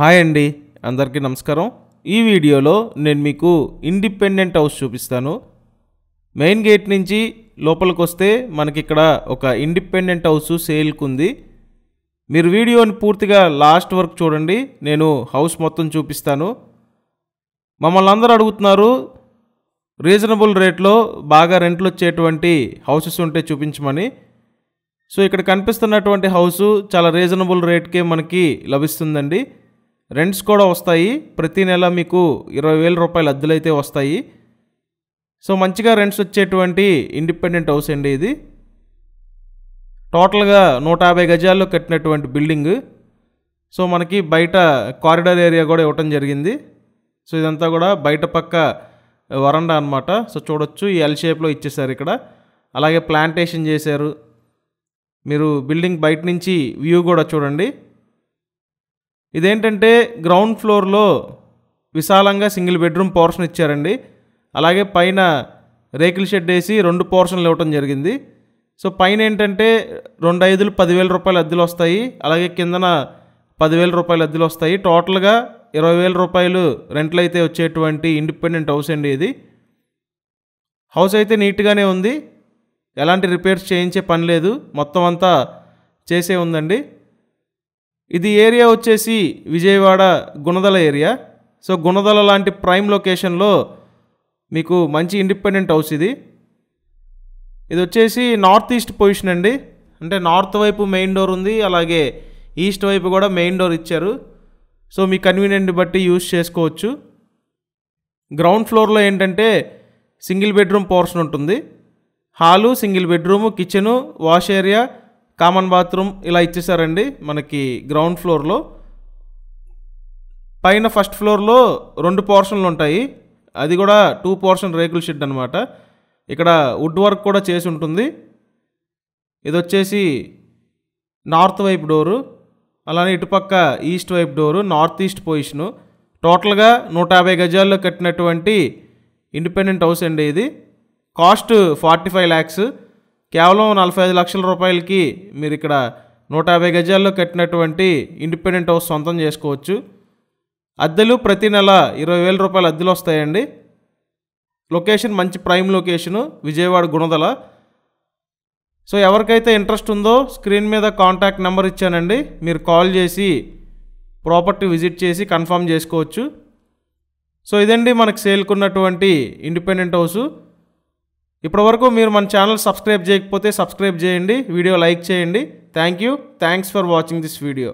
hi అండి అందరికీ నమస్కారం ఈ వీడియోలో నేను మీకు ఇండిపెండెంట్ హౌస్ చూపిస్తాను మెయిన్ గేట్ నుంచి లోపలికి వస్తే మనకి ఇక్కడ ఒక ఇండిపెండెంట్ హౌస్ సేల్కి ఉంది మీరు వీడియోని పూర్తిగా లాస్ట్ వరకు చూడండి నేను హౌస్ మొత్తం చూపిస్తాను మమ్మల్ని అందరూ అడుగుతున్నారు రీజనబుల్ రేట్లో బాగా రెంట్లు వచ్చేటువంటి హౌసెస్ ఉంటే చూపించమని సో ఇక్కడ కనిపిస్తున్నటువంటి హౌసు చాలా రీజనబుల్ రేట్కే మనకి లభిస్తుందండి రెంట్స్ కూడా వస్తాయి ప్రతి నెల మీకు ఇరవై వేల రూపాయలు అద్దెలైతే వస్తాయి సో మంచిగా రెంట్స్ వచ్చేటువంటి ఇండిపెండెంట్ హౌస్ అండి ఇది టోటల్గా నూట యాభై గజాల్లో కట్టినటువంటి బిల్డింగ్ సో మనకి బయట కారిడార్ ఏరియా కూడా ఇవ్వటం జరిగింది సో ఇదంతా కూడా బయట పక్క వరండా అనమాట సో చూడొచ్చు ఈ ఎల్ షేప్లో ఇచ్చేసారు ఇక్కడ అలాగే ప్లాంటేషన్ చేశారు మీరు బిల్డింగ్ బయట నుంచి వ్యూ కూడా చూడండి ఇదేంటంటే గ్రౌండ్ ఫ్లోర్లో విశాలంగా సింగిల్ బెడ్రూమ్ పోర్షన్ ఇచ్చారండి అలాగే పైన రేకుల షెడ్ వేసి రెండు పోర్షన్లు ఇవ్వటం జరిగింది సో పైన ఏంటంటే రెండు ఐదులు పదివేల రూపాయలు అద్దెలు వస్తాయి అలాగే కిందన పదివేల రూపాయలు అద్దెలు వస్తాయి టోటల్గా ఇరవై వేల రూపాయలు రెంట్లు అయితే వచ్చేటువంటి ఇండిపెండెంట్ హౌస్ అండి ఇది హౌస్ అయితే నీట్గానే ఉంది ఎలాంటి రిపేర్స్ చేయించే పని లేదు మొత్తం అంతా చేసే ఉందండి ఇది ఏరియా వచ్చేసి విజయవాడ గుణదల ఏరియా సో గుణదల లాంటి ప్రైమ్ లొకేషన్లో మీకు మంచి ఇండిపెండెంట్ హౌస్ ఇది ఇది వచ్చేసి నార్త్ ఈస్ట్ పొజిషన్ అండి అంటే నార్త్ వైపు మెయిన్ డోర్ ఉంది అలాగే ఈస్ట్ వైపు కూడా మెయిన్ డోర్ ఇచ్చారు సో మీ కన్వీనియంట్ బట్టి యూజ్ చేసుకోవచ్చు గ్రౌండ్ ఫ్లోర్లో ఏంటంటే సింగిల్ బెడ్రూమ్ పోర్షన్ ఉంటుంది hall single bedroom kitchen wash area common bathroom ఇలా ఇచ్చేసారండి మనకి గ్రౌండ్ ఫ్లోర్లో పైన ఫస్ట్ ఫ్లోర్లో రెండు పోర్షన్లు ఉంటాయి అది కూడా టూ పోర్షన్ రేకుల షెడ్ అనమాట ఇక్కడ వుడ్ వర్క్ కూడా చేసి ఉంటుంది ఇది వచ్చేసి నార్త్ వైపు డోరు అలానే ఇటుపక్క ఈస్ట్ వైపు డోరు నార్త్ ఈస్ట్ పొజిషను టోటల్గా నూట యాభై గజాల్లో కట్టినటువంటి ఇండిపెండెంట్ హౌస్ అండి ఇది కాస్ట్ ఫార్టీ ఫైవ్ ల్యాక్స్ కేవలం నలభై ఐదు లక్షల రూపాయలకి మీరు ఇక్కడ నూట యాభై గజాల్లో కట్టినటువంటి ఇండిపెండెంట్ హౌస్ సొంతం చేసుకోవచ్చు అద్దెలు ప్రతి నెల ఇరవై వేల రూపాయలు అద్దెలు వస్తాయండి లొకేషన్ మంచి prime location Vijayawada Gunadala so ఎవరికైతే ఇంట్రెస్ట్ ఉందో స్క్రీన్ మీద కాంటాక్ట్ నెంబర్ ఇచ్చానండి మీరు కాల్ చేసి ప్రాపర్టీ విజిట్ చేసి కన్ఫర్మ్ చేసుకోవచ్చు సో ఇదండి మనకు సేల్కున్నటువంటి ఇండిపెండెంట్ హౌసు ఇప్పటివరకు మీరు మన ఛానల్ సబ్స్క్రైబ్ చేయకపోతే సబ్స్క్రైబ్ చేయండి వీడియో లైక్ చేయండి thank you thanks for watching this video